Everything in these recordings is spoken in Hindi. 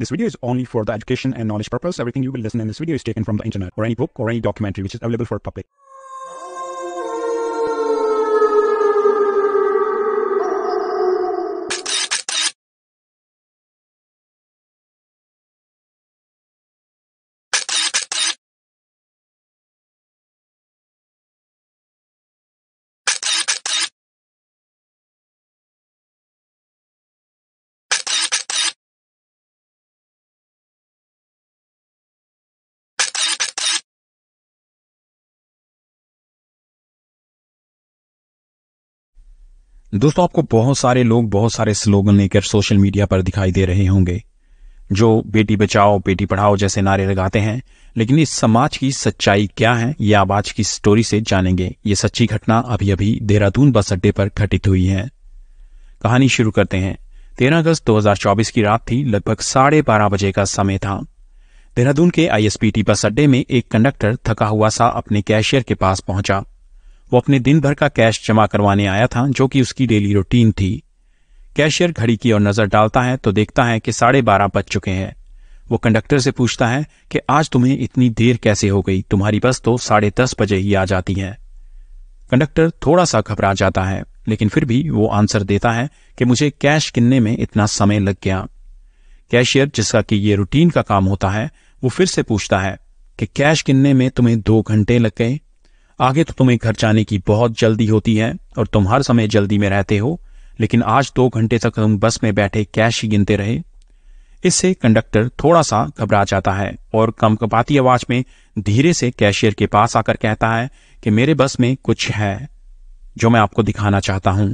This video is only for the education and knowledge purpose. Everything you will listen in this video is taken from the internet or any book or any documentary which is available for public. दोस्तों आपको बहुत सारे लोग बहुत सारे स्लोगन लेकर सोशल मीडिया पर दिखाई दे रहे होंगे जो बेटी बचाओ बेटी पढ़ाओ जैसे नारे लगाते हैं लेकिन इस समाज की सच्चाई क्या है ये आप आज की स्टोरी से जानेंगे ये सच्ची घटना अभी अभी देहरादून बस अड्डे पर घटित हुई है कहानी शुरू करते हैं तेरह अगस्त 2024 की रात थी लगभग साढ़े बारह बजे का समय था देहरादून के आईएसपीटी बस अड्डे में एक कंडक्टर थका हुआ सा अपने कैशियर के पास पहुंचा वो अपने दिन भर का कैश जमा करवाने आया था जो कि उसकी डेली रूटीन थी कैशियर घड़ी की ओर नजर डालता है तो देखता है कि साढ़े बारह बज चुके हैं वो कंडक्टर से पूछता है कि आज तुम्हें इतनी देर कैसे हो गई तुम्हारी बस तो साढ़े दस बजे ही आ जाती है कंडक्टर थोड़ा सा घबरा जाता है लेकिन फिर भी वो आंसर देता है कि मुझे कैश किनने में इतना समय लग गया कैशियर जिसका कि ये रूटीन का काम होता है वो फिर से पूछता है कि कैश किनने में तुम्हें दो घंटे लग गए आगे तो तुम्हें घर जाने की बहुत जल्दी होती है और तुम हर समय जल्दी में रहते हो लेकिन आज दो घंटे तक तुम बस में बैठे कैश ही गिनते रहे इससे कंडक्टर थोड़ा सा घबरा जाता है और कम कपाती आवाज में धीरे से कैशियर के पास आकर कहता है कि मेरे बस में कुछ है जो मैं आपको दिखाना चाहता हूं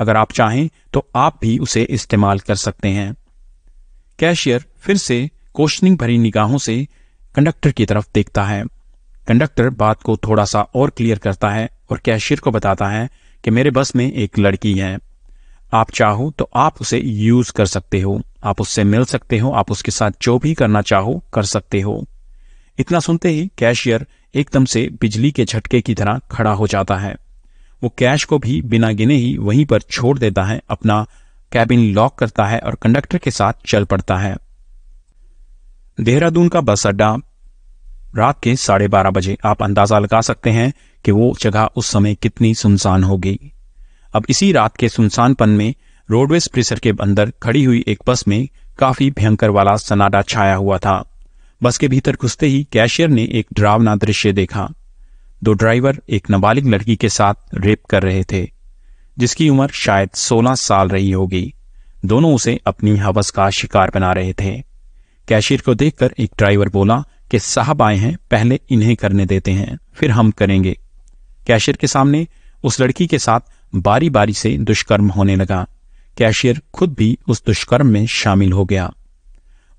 अगर आप चाहें तो आप भी उसे इस्तेमाल कर सकते हैं कैशियर फिर से क्वेश्चनिंग भरी निगाहों से कंडक्टर की तरफ देखता है कंडक्टर बात को थोड़ा सा और क्लियर करता है और कैशियर को बताता है कि मेरे बस में एक लड़की है आप चाहो तो आप उसे यूज कर सकते हो आप उससे मिल सकते हो आप उसके साथ जो भी करना चाहो कर सकते हो इतना सुनते ही कैशियर एकदम से बिजली के झटके की तरह खड़ा हो जाता है वो कैश को भी बिना गिने ही वहीं पर छोड़ देता है अपना कैबिन लॉक करता है और कंडक्टर के साथ चल पड़ता है देहरादून का बस अड्डा रात के साढ़े बारह बजे आप अंदाज़ा लगा सकते हैं कि वो जगह उस समय कितनी सुनसान होगी अब इसी रात के सुनसानपन में रोडवेज प्रेसर के अंदर खड़ी हुई एक बस में काफ़ी भयंकर वाला सनाडा छाया हुआ था बस के भीतर घुसते ही कैशियर ने एक डरावना दृश्य देखा दो ड्राइवर एक नाबालिग लड़की के साथ रेप कर रहे थे जिसकी उम्र शायद 16 साल रही होगी दोनों उसे अपनी हवस का शिकार बना रहे थे कैशियर को देखकर एक ड्राइवर बोला कि साहब आए हैं पहले इन्हें करने देते हैं फिर हम करेंगे कैशियर के सामने उस लड़की के साथ बारी बारी से दुष्कर्म होने लगा कैशियर खुद भी उस दुष्कर्म में शामिल हो गया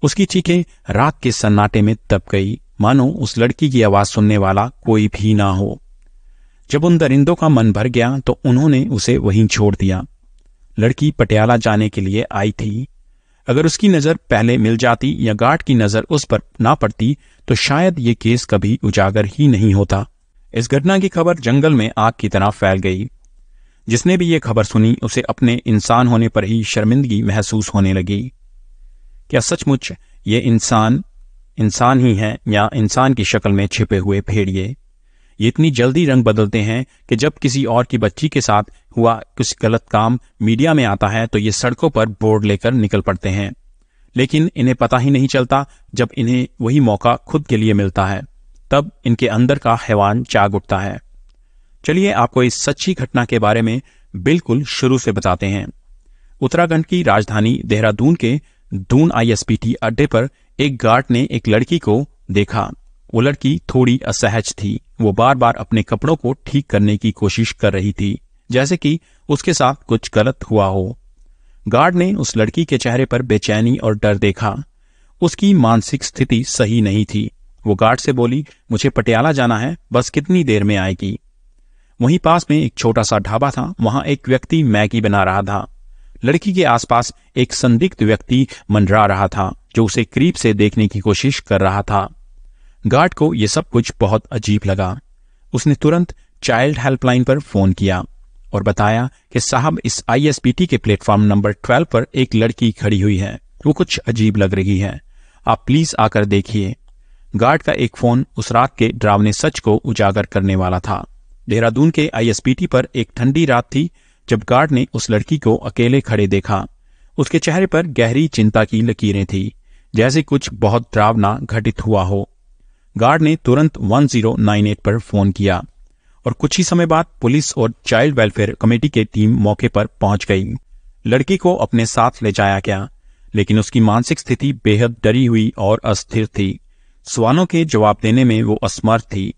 उसकी चीखें रात के सन्नाटे में तप गई मानो उस लड़की की आवाज सुनने वाला कोई भी ना हो जब उन दरिंदों का मन भर गया तो उन्होंने उसे वहीं छोड़ दिया लड़की पटियाला जाने के लिए आई थी अगर उसकी नज़र पहले मिल जाती या गार्ड की नज़र उस पर ना पड़ती तो शायद ये केस कभी उजागर ही नहीं होता इस घटना की खबर जंगल में आग की तरह फैल गई जिसने भी ये खबर सुनी उसे अपने इंसान होने पर ही शर्मिंदगी महसूस होने लगी क्या सचमुच ये इंसान इंसान ही है या इंसान की शक्ल में छिपे हुए भेड़िए ये इतनी जल्दी रंग बदलते हैं कि जब किसी और की बच्ची के साथ हुआ कुछ गलत काम मीडिया में आता है तो ये सड़कों पर बोर्ड लेकर निकल पड़ते हैं लेकिन इन्हें पता ही नहीं चलता जब इन्हें वही मौका खुद के लिए मिलता है तब इनके अंदर का हैवान चाग उठता है चलिए आपको इस सच्ची घटना के बारे में बिल्कुल शुरू से बताते हैं उत्तराखंड की राजधानी देहरादून के दून आईएसपीटी अड्डे पर एक गार्ड ने एक लड़की को देखा वो लड़की थोड़ी असहज थी वो बार बार अपने कपड़ों को ठीक करने की कोशिश कर रही थी जैसे कि उसके साथ कुछ गलत हुआ हो गार्ड ने उस लड़की के चेहरे पर बेचैनी और डर देखा उसकी मानसिक स्थिति सही नहीं थी वो गार्ड से बोली मुझे पटियाला जाना है बस कितनी देर में आएगी वहीं पास में एक छोटा सा ढाबा था वहां एक व्यक्ति मैगी बना रहा था लड़की के आसपास एक संदिग्ध व्यक्ति मंडरा रहा था जो उसे करीब से देखने की कोशिश कर रहा था गार्ड को यह सब कुछ बहुत अजीब लगा उसने तुरंत चाइल्ड हेल्पलाइन पर फोन किया और बताया कि साहब इस आईएसपीटी के प्लेटफॉर्म नंबर ट्वेल्व पर एक लड़की खड़ी हुई है वो कुछ अजीब लग रही है आप प्लीज आकर देखिए गार्ड का एक फोन उस रात के ड्रावने सच को उजागर करने वाला था देहरादून के आईएसपीटी पर एक ठंडी रात थी जब गार्ड ने उस लड़की को अकेले खड़े देखा उसके चेहरे पर गहरी चिंता की लकीरें थी जैसे कुछ बहुत ड्रावना घटित हुआ हो गार्ड ने तुरंत 1098 पर फोन किया और कुछ ही समय बाद पुलिस और चाइल्ड वेलफेयर कमेटी की टीम मौके पर पहुंच गई लड़की को अपने साथ ले जाया गया लेकिन उसकी मानसिक स्थिति बेहद डरी हुई और अस्थिर थी सवालों के जवाब देने में वो असमर्थ थी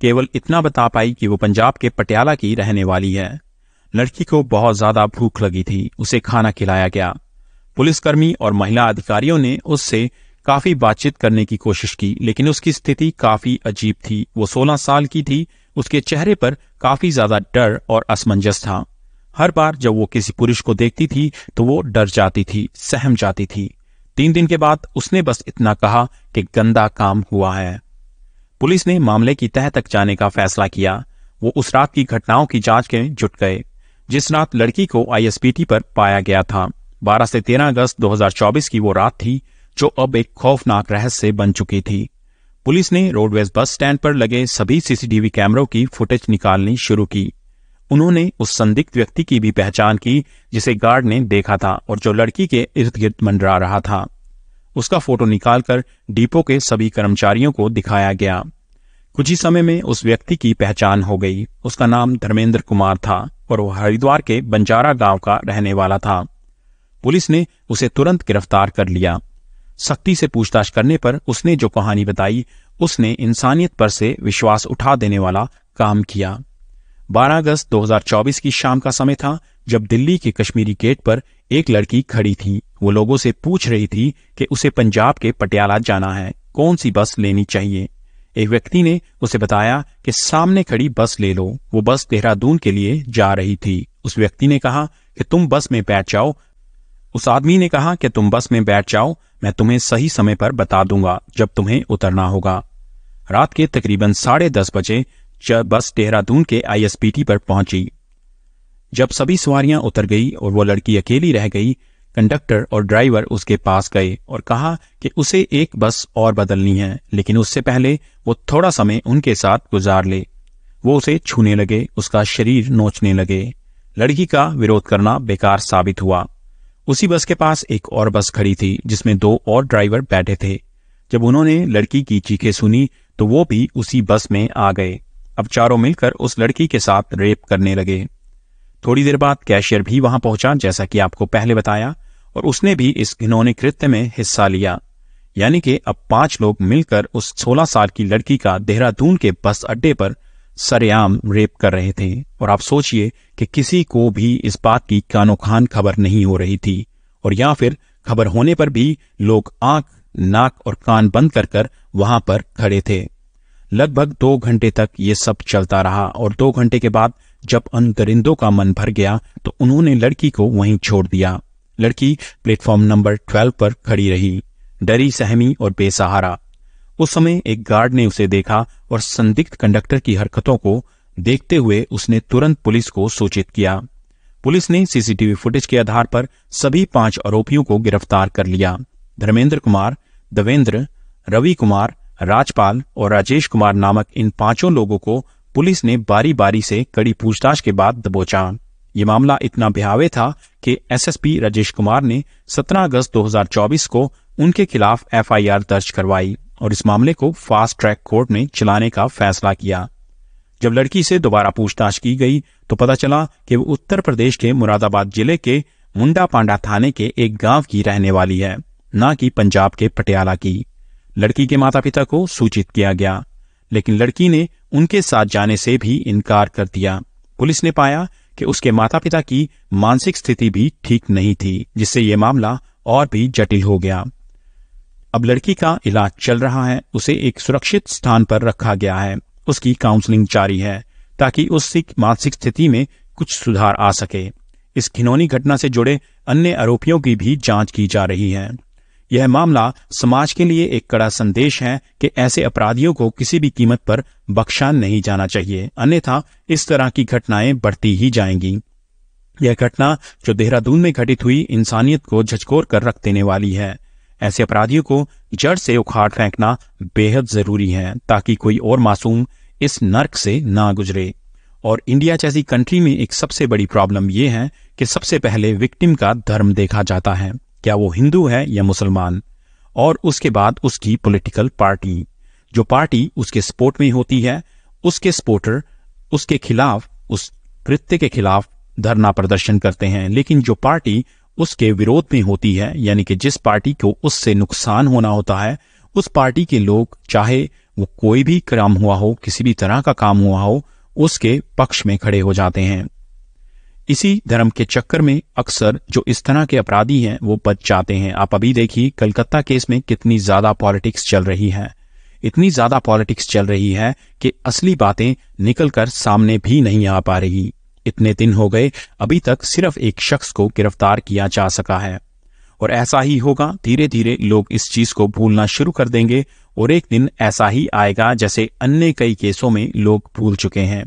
केवल इतना बता पाई कि वो पंजाब के पटियाला की रहने वाली है लड़की को बहुत ज्यादा भूख लगी थी उसे खाना खिलाया गया पुलिसकर्मी और महिला अधिकारियों ने उससे काफी बातचीत करने की कोशिश की लेकिन उसकी स्थिति काफी अजीब थी वो सोलह साल की थी उसके चेहरे पर काफी ज्यादा डर और असमंजस था हर बार जब वो किसी पुरुष को देखती थी तो वो डर जाती थी सहम जाती थी तीन दिन के बाद उसने बस इतना कहा कि गंदा काम हुआ है पुलिस ने मामले की तह तक जाने का फैसला किया वो उस रात की घटनाओं की जांच में जुट गए जिस रात लड़की को आईएसपीटी पर पाया गया था 12 से 13 अगस्त 2024 की वो रात थी जो अब एक खौफनाक रहस्य बन चुकी थी पुलिस ने रोडवेज बस स्टैंड पर लगे सभी सीसीटीवी कैमरों की फुटेज निकालनी शुरू की उन्होंने उस संदिग्ध व्यक्ति की भी पहचान की जिसे गार्ड ने देखा था और जो लड़की के इर्द गिर्द मंडरा रहा था उसका फोटो निकालकर डिपो के सभी कर्मचारियों को दिखाया गया कुछ ही समय में उस व्यक्ति की पहचान हो गई उसका नाम धर्मेंद्र कुमार था और वह हरिद्वार के बंजारा गांव का रहने वाला था पुलिस ने उसे तुरंत गिरफ्तार कर लिया सख्ती से पूछताछ करने पर उसने जो कहानी बताई उसने इंसानियत पर से विश्वास उठा देने वाला काम किया 12 अगस्त 2024 की शाम का समय था जब दिल्ली के कश्मीरी गेट पर एक लड़की खड़ी थी वो लोगों से पूछ रही थी कि उसे पंजाब के पटियाला जाना है कौन सी बस लेनी चाहिए एक व्यक्ति ने उसे बताया कि सामने खड़ी बस ले लो वो बस देहरादून के लिए जा रही थी उस व्यक्ति ने कहा कि तुम बस में बैठ जाओ उस आदमी ने कहा कि तुम बस में बैठ जाओ मैं तुम्हें सही समय पर बता दूंगा जब तुम्हें उतरना होगा रात के तकरीबन साढ़े दस बजे बस देहरादून के आईएसपीटी पर पहुंची जब सभी सवारियां उतर गई और वो लड़की अकेली रह गई कंडक्टर और ड्राइवर उसके पास गए और कहा कि उसे एक बस और बदलनी है लेकिन उससे पहले वो थोड़ा समय उनके साथ गुजार ले वो उसे छूने लगे उसका शरीर नोचने लगे लड़की का विरोध करना बेकार साबित हुआ उसी बस के पास एक और बस खड़ी थी जिसमें दो और ड्राइवर बैठे थे जब उन्होंने लड़की की चीखें सुनी तो वो भी उसी बस में आ गए अब चारों मिलकर उस लड़की के साथ रेप करने लगे थोड़ी देर बाद कैशियर भी वहां पहुंचा जैसा कि आपको पहले बताया और उसने भी इस घिनौने कृत्य में हिस्सा लिया यानी कि अब पांच लोग मिलकर उस 16 साल की लड़की का देहरादून के बस अड्डे पर सरेआम रेप कर रहे थे और आप सोचिए कि किसी को भी इस बात की कानोखान खबर नहीं हो रही थी और या फिर खबर होने पर भी लोग आंख नाक और कान बंद कर कर वहां पर खड़े थे लगभग दो घंटे तक ये सब चलता रहा और दो घंटे के बाद जब अन गरिंदों का मन भर गया तो उन्होंने लड़की को वहीं छोड़ दिया लड़की प्लेटफॉर्म नंबर ट्वेल्व पर खड़ी रही डरी सहमी और बेसहारा उस समय एक गार्ड ने उसे देखा और संदिग्ध कंडक्टर की हरकतों को देखते हुए उसने तुरंत पुलिस को सूचित किया पुलिस ने सीसीटीवी फुटेज के आधार पर सभी पांच आरोपियों को गिरफ्तार कर लिया धर्मेंद्र कुमार दवेंद्र रवि कुमार राजपाल और राजेश कुमार नामक इन पांचों लोगों को पुलिस ने बारी बारी से कड़ी पूछताछ के बाद दबोचा ये मामला इतना भयावे था कि एसएसपी राजेश कुमार ने 17 अगस्त 2024 को उनके खिलाफ एफआईआर दर्ज करवाई और इस मामले को फास्ट ट्रैक कोर्ट ने चलाने का फैसला किया जब लड़की से दोबारा पूछताछ की गई तो पता चला कि वो उत्तर प्रदेश के मुरादाबाद जिले के मुंडा पांडा थाने के एक गांव की रहने वाली है न कि पंजाब के पटियाला की लड़की के माता पिता को सूचित किया गया लेकिन लड़की ने उनके साथ जाने से भी इनकार कर दिया पुलिस ने पाया कि उसके माता पिता की मानसिक स्थिति भी ठीक नहीं थी जिससे ये मामला और भी जटिल हो गया अब लड़की का इलाज चल रहा है उसे एक सुरक्षित स्थान पर रखा गया है उसकी काउंसलिंग जारी है ताकि उसकी मानसिक स्थिति में कुछ सुधार आ सके इस घिनौनी घटना से जुड़े अन्य आरोपियों की भी जांच की जा रही है यह मामला समाज के लिए एक कड़ा संदेश है कि ऐसे अपराधियों को किसी भी कीमत पर बख्शा नहीं जाना चाहिए अन्यथा इस तरह की घटनाएं बढ़ती ही जाएंगी यह घटना जो देहरादून में घटित हुई इंसानियत को झचकोर कर रख देने वाली है ऐसे अपराधियों को जड़ से उखाड़ फेंकना बेहद जरूरी है ताकि कोई और मासूम इस नर्क से ना गुजरे और इंडिया जैसी कंट्री में एक सबसे बड़ी प्रॉब्लम यह है कि सबसे पहले विक्टिम का धर्म देखा जाता है क्या वो हिंदू है या मुसलमान और उसके बाद उसकी पॉलिटिकल पार्टी जो पार्टी उसके सपोर्ट में होती है उसके सपोर्टर उसके खिलाफ उस कृत्य के खिलाफ धरना प्रदर्शन करते हैं लेकिन जो पार्टी उसके विरोध में होती है यानी कि जिस पार्टी को उससे नुकसान होना होता है उस पार्टी के लोग चाहे वो कोई भी काम हुआ हो किसी भी तरह का काम हुआ हो उसके पक्ष में खड़े हो जाते हैं इसी धर्म के चक्कर में अक्सर जो इस तरह के अपराधी हैं वो बच जाते हैं आप अभी देखिए कलकत्ता केस में कितनी ज्यादा पॉलिटिक्स चल रही है इतनी ज्यादा पॉलिटिक्स चल रही है कि असली बातें निकलकर सामने भी नहीं आ पा रही इतने दिन हो गए अभी तक सिर्फ एक शख्स को गिरफ्तार किया जा सका है और ऐसा ही होगा धीरे धीरे लोग इस चीज को भूलना शुरू कर देंगे और एक दिन ऐसा ही आएगा जैसे अन्य कई केसों में लोग भूल चुके हैं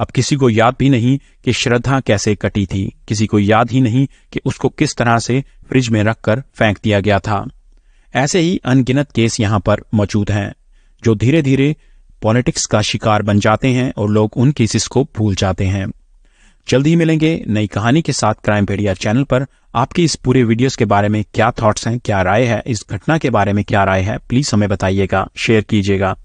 अब किसी को याद भी नहीं कि श्रद्धा कैसे कटी थी किसी को याद ही नहीं कि उसको किस तरह से फ्रिज में रखकर फेंक दिया गया था ऐसे ही अनगिनत केस यहां पर मौजूद हैं जो धीरे धीरे पॉलिटिक्स का शिकार बन जाते हैं और लोग उन केसेस को भूल जाते हैं जल्दी ही मिलेंगे नई कहानी के साथ क्राइम पेडिया चैनल पर आपके इस पूरे वीडियोस के बारे में क्या थॉट्स हैं क्या राय है इस घटना के बारे में क्या राय है प्लीज हमें बताइएगा शेयर कीजिएगा